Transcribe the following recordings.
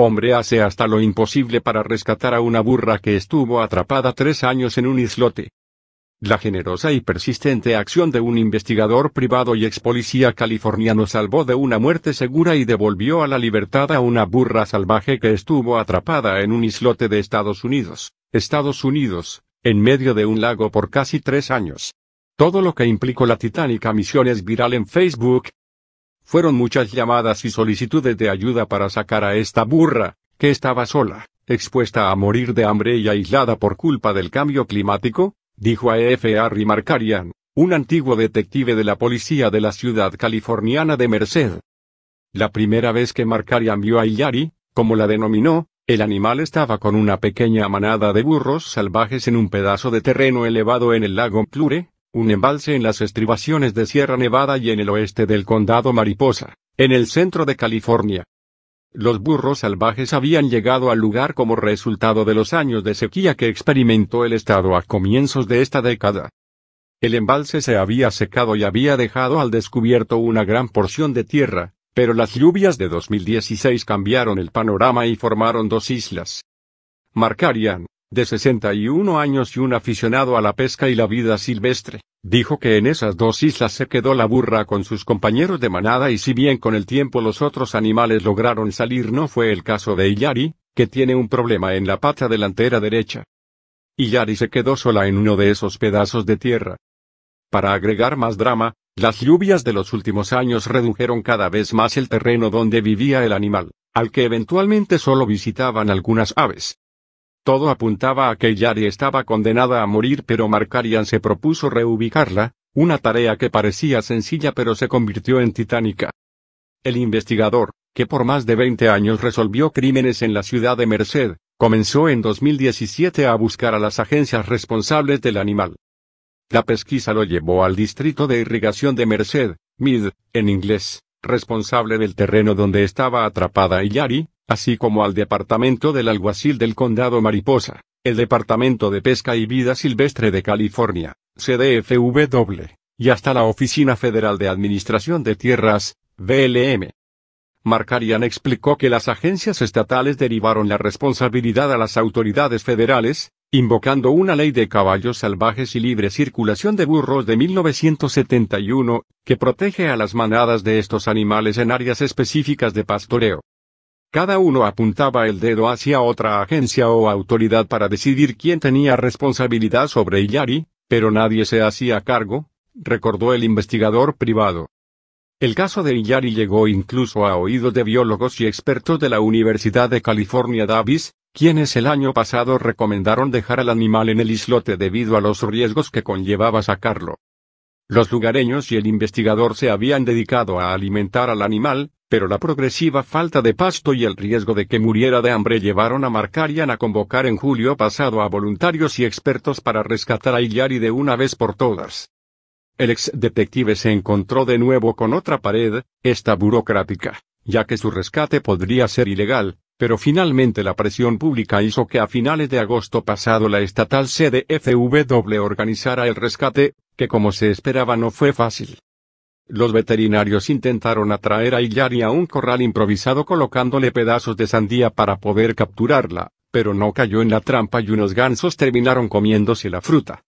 hombre hace hasta lo imposible para rescatar a una burra que estuvo atrapada tres años en un islote. La generosa y persistente acción de un investigador privado y ex policía californiano salvó de una muerte segura y devolvió a la libertad a una burra salvaje que estuvo atrapada en un islote de Estados Unidos, Estados Unidos, en medio de un lago por casi tres años. Todo lo que implicó la titánica misión es viral en Facebook, fueron muchas llamadas y solicitudes de ayuda para sacar a esta burra, que estaba sola, expuesta a morir de hambre y aislada por culpa del cambio climático, dijo a F. Harry Markarian, un antiguo detective de la policía de la ciudad californiana de Merced. La primera vez que Markarian vio a Hillary, como la denominó, el animal estaba con una pequeña manada de burros salvajes en un pedazo de terreno elevado en el lago Plure, un embalse en las estribaciones de Sierra Nevada y en el oeste del condado Mariposa, en el centro de California. Los burros salvajes habían llegado al lugar como resultado de los años de sequía que experimentó el estado a comienzos de esta década. El embalse se había secado y había dejado al descubierto una gran porción de tierra, pero las lluvias de 2016 cambiaron el panorama y formaron dos islas. Marcarían de 61 años y un aficionado a la pesca y la vida silvestre, dijo que en esas dos islas se quedó la burra con sus compañeros de manada y si bien con el tiempo los otros animales lograron salir no fue el caso de Illari, que tiene un problema en la pata delantera derecha. Illari se quedó sola en uno de esos pedazos de tierra. Para agregar más drama, las lluvias de los últimos años redujeron cada vez más el terreno donde vivía el animal, al que eventualmente solo visitaban algunas aves. Todo apuntaba a que Yari estaba condenada a morir pero Markarian se propuso reubicarla, una tarea que parecía sencilla pero se convirtió en titánica. El investigador, que por más de 20 años resolvió crímenes en la ciudad de Merced, comenzó en 2017 a buscar a las agencias responsables del animal. La pesquisa lo llevó al distrito de irrigación de Merced, MID, en inglés, responsable del terreno donde estaba atrapada Yari, así como al Departamento del Alguacil del Condado Mariposa, el Departamento de Pesca y Vida Silvestre de California, CDFW, y hasta la Oficina Federal de Administración de Tierras, BLM. Marcarian explicó que las agencias estatales derivaron la responsabilidad a las autoridades federales, invocando una ley de caballos salvajes y libre circulación de burros de 1971, que protege a las manadas de estos animales en áreas específicas de pastoreo. Cada uno apuntaba el dedo hacia otra agencia o autoridad para decidir quién tenía responsabilidad sobre Illari, pero nadie se hacía cargo, recordó el investigador privado. El caso de Illari llegó incluso a oídos de biólogos y expertos de la Universidad de California Davis, quienes el año pasado recomendaron dejar al animal en el islote debido a los riesgos que conllevaba sacarlo. Los lugareños y el investigador se habían dedicado a alimentar al animal, pero la progresiva falta de pasto y el riesgo de que muriera de hambre llevaron a Marcarian a convocar en julio pasado a voluntarios y expertos para rescatar a Illari de una vez por todas. El ex detective se encontró de nuevo con otra pared, esta burocrática, ya que su rescate podría ser ilegal, pero finalmente la presión pública hizo que a finales de agosto pasado la estatal CDFW organizara el rescate, que como se esperaba no fue fácil. Los veterinarios intentaron atraer a Illari a un corral improvisado colocándole pedazos de sandía para poder capturarla, pero no cayó en la trampa y unos gansos terminaron comiéndose la fruta.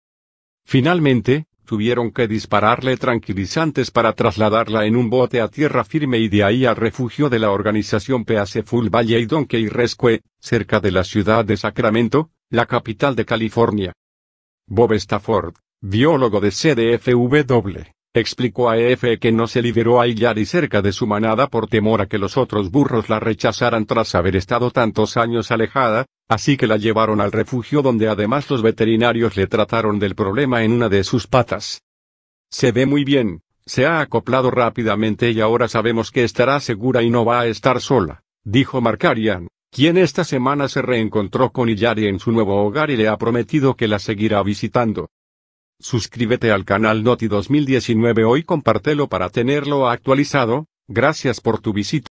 Finalmente, tuvieron que dispararle tranquilizantes para trasladarla en un bote a tierra firme y de ahí al refugio de la organización PAC Full Valley Donkey Rescue, cerca de la ciudad de Sacramento, la capital de California. Bob Stafford, biólogo de CDFW. Explicó a EFE que no se liberó a Illari cerca de su manada por temor a que los otros burros la rechazaran tras haber estado tantos años alejada, así que la llevaron al refugio donde además los veterinarios le trataron del problema en una de sus patas. Se ve muy bien, se ha acoplado rápidamente y ahora sabemos que estará segura y no va a estar sola, dijo Markarian, quien esta semana se reencontró con Illari en su nuevo hogar y le ha prometido que la seguirá visitando. Suscríbete al canal Noti 2019 hoy compártelo para tenerlo actualizado, gracias por tu visita.